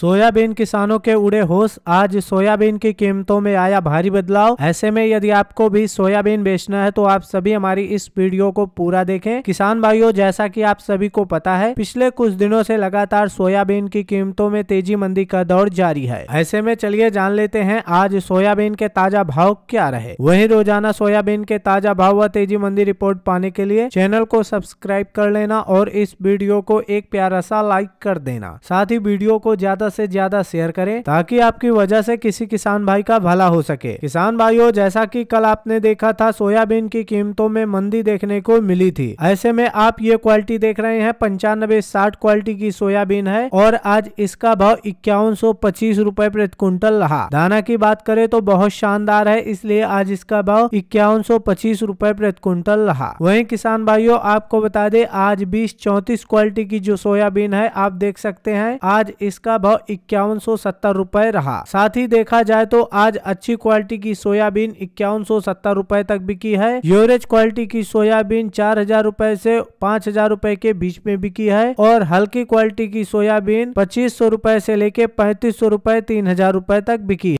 soybean किसानों के उड़े होश आज सोयाबीन की कीमतों में आया भारी बदलाव ऐसे में यदि आपको भी सोयाबीन बेचना है तो आप सभी हमारी इस वीडियो को पूरा देखें किसान भाइयों जैसा कि आप सभी को पता है पिछले कुछ दिनों से लगातार सोयाबीन की कीमतों में तेजी मंदी का दौर जारी है ऐसे में चलिए जान लेते हैं आज सोयाबीन के ताजा भाव क्या रहे वही रोजाना सोयाबीन के ताजा भाव व तेजी मंदी रिपोर्ट पाने के लिए चैनल को सब्सक्राइब कर लेना और इस वीडियो को एक प्यारा सा लाइक कर देना साथ ही वीडियो को ज्यादा ज्यादा से ज्यादा शेयर करें ताकि आपकी वजह से किसी किसान भाई का भला हो सके किसान भाइयों जैसा कि कल आपने देखा था सोयाबीन की कीमतों में मंदी देखने को मिली थी ऐसे में आप ये क्वालिटी देख रहे हैं पंचानबे साठ क्वालिटी की सोयाबीन है और आज इसका भाव इक्यावन सौ पच्चीस रूपए प्रति क्विंटल रहा दाना की बात करें तो बहुत शानदार है इसलिए आज इसका भाव इक्यावन सौ पच्चीस रूपए प्रति क्विंटल रहा वही किसान भाइयों आपको बता दे आज बीस चौतीस क्वालिटी की जो सोयाबीन है आप देख सकते हैं आज इसका भाव इक्यावन सौ सत्तर रूपए रहा साथ ही देखा जाए तो आज अच्छी क्वालिटी की सोयाबीन इक्यावन सौ सत्तर रूपए तक बिकी है एवरेज क्वालिटी की सोयाबीन चार हजार रूपए से पाँच हजार रूपए के बीच में बिकी है और हल्की क्वालिटी की सोयाबीन पच्चीस सौ रूपए से लेके पैंतीस सौ रूपए तीन हजार रूपए तक बिकी